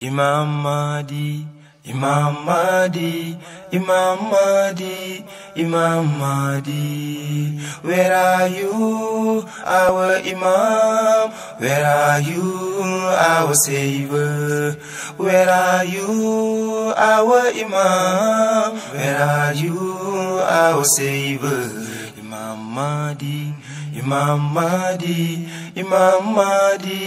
Imam Mahdi, Imam Mahdi, Imam Mahdi, Imam Mahdi. Where are you, our Imam? Where are you, our Savior? Where are you, our Imam? Where are you, our Savior? Mahdi, Imam Mahdi, Imam Mahdi,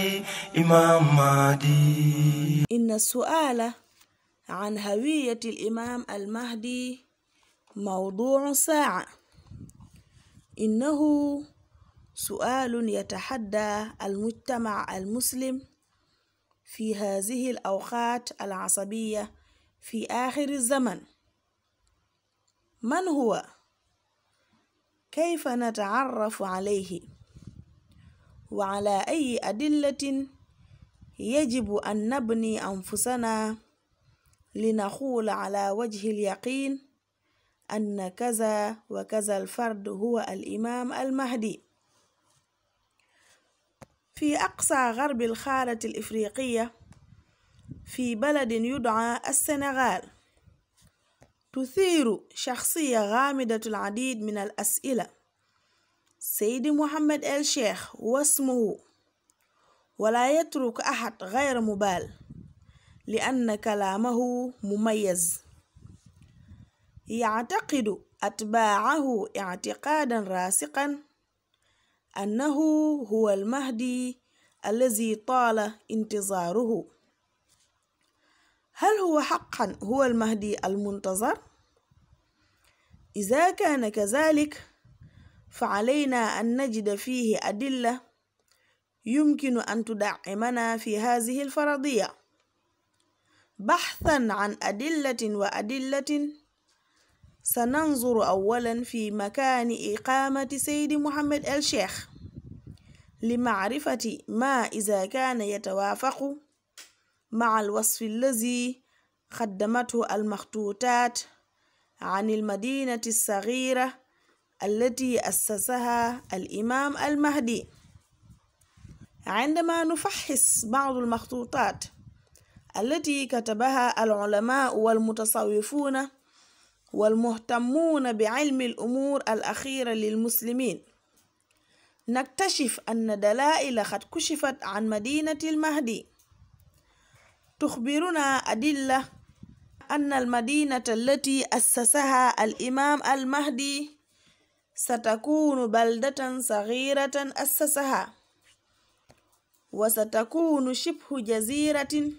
Imam Mahdi. إن السؤال عن هوية الإمام المهدي موضوع ساعة إنه سؤال يتحدى المجتمع المسلم في هذه الأوقات العصبية في آخر الزمن من هو؟ كيف نتعرف عليه وعلى أي أدلة يجب أن نبني أنفسنا لنقول على وجه اليقين أن كذا وكذا الفرد هو الإمام المهدي في أقصى غرب الخارة الإفريقية في بلد يدعى السنغال تثير شخصية غامضة العديد من الأسئلة سيد محمد الشيخ واسمه ولا يترك أحد غير مبال لأن كلامه مميز يعتقد أتباعه اعتقادا راسخا أنه هو المهدي الذي طال انتظاره هل هو حقا هو المهدي المنتظر إذا كان كذلك فعلينا أن نجد فيه أدلة يمكن أن تدعمنا في هذه الفرضية بحثا عن أدلة وأدلة سننظر أولا في مكان إقامة سيد محمد الشيخ لمعرفة ما إذا كان يتوافق مع الوصف الذي خدمته المخطوطات عن المدينة الصغيرة التي أسسها الإمام المهدي عندما نفحص بعض المخطوطات التي كتبها العلماء والمتصوفون والمهتمون بعلم الأمور الأخيرة للمسلمين نكتشف أن دلائل قد كشفت عن مدينة المهدي تخبرنا أدلة أن المدينة التي أسسها الإمام المهدي ستكون بلدة صغيرة أسسها وستكون شبه جزيرة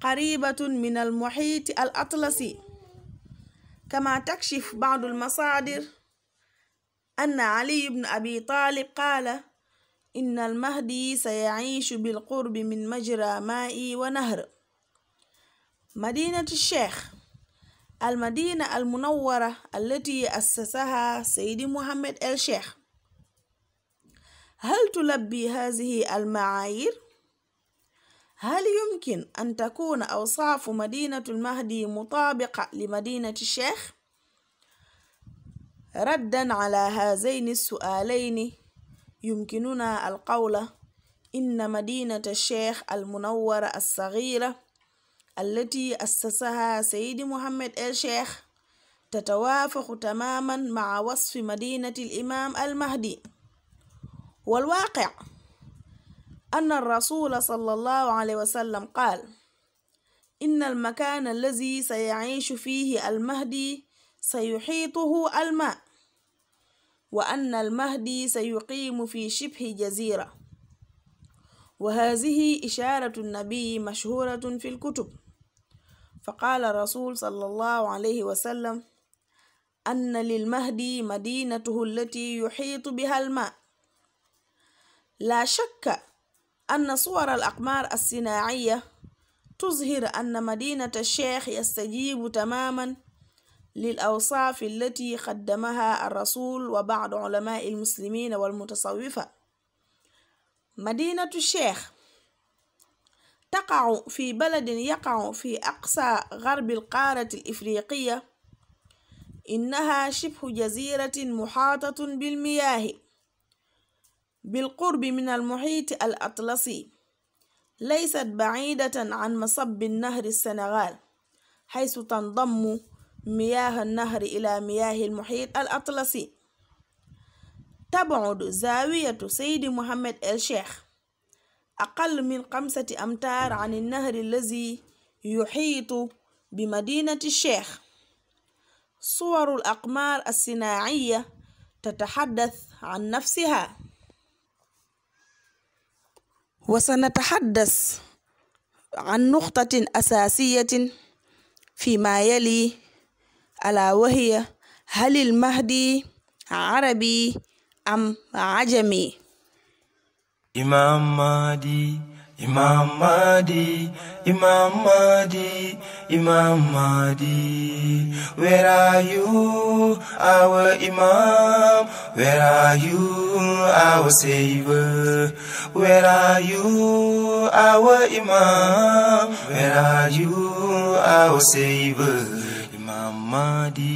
قريبة من المحيط الأطلسي كما تكشف بعض المصادر أن علي بن أبي طالب قال إن المهدي سيعيش بالقرب من مجرى ماء ونهر مدينة الشيخ المدينة المنورة التي أسسها سيدي محمد الشيخ هل تلبي هذه المعايير؟ هل يمكن أن تكون أوصاف مدينة المهدي مطابقة لمدينة الشيخ؟ ردا على هذين السؤالين يمكننا القول إن مدينة الشيخ المنورة الصغيرة التي أسسها سيد محمد الشيخ تتوافق تماما مع وصف مدينة الإمام المهدي والواقع أن الرسول صلى الله عليه وسلم قال إن المكان الذي سيعيش فيه المهدي سيحيطه الماء وأن المهدي سيقيم في شبه جزيرة وهذه إشارة النبي مشهورة في الكتب فقال الرسول صلى الله عليه وسلم أن للمهدي مدينته التي يحيط بها الماء لا شك أن صور الأقمار الصناعية تظهر أن مدينة الشيخ يستجيب تماما للأوصاف التي قدمها الرسول وبعض علماء المسلمين والمتصوفة مدينة الشيخ تقع في بلد يقع في أقصى غرب القارة الإفريقية إنها شبه جزيرة محاطة بالمياه بالقرب من المحيط الأطلسي ليست بعيدة عن مصب نهر السنغال حيث تنضم مياه النهر إلى مياه المحيط الأطلسي تبعد زاوية سيد محمد الشيخ أقل من خمسة أمتار عن النهر الذي يحيط بمدينة الشيخ صور الأقمار الصناعية تتحدث عن نفسها وسنتحدث عن نقطة أساسية فيما يلي ألا وهي هل المهدي عربي أم عجمي إمام مهدي إمام مهدي Imam Mahdi, Imam Mahdi, where are you, our Imam? Where are you, our Savior? Where are you, our Imam? Where are you, our Savior? Mahdi,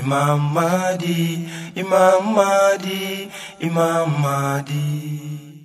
Imam Mahdi, Imam Mahdi, Imam Mahdi.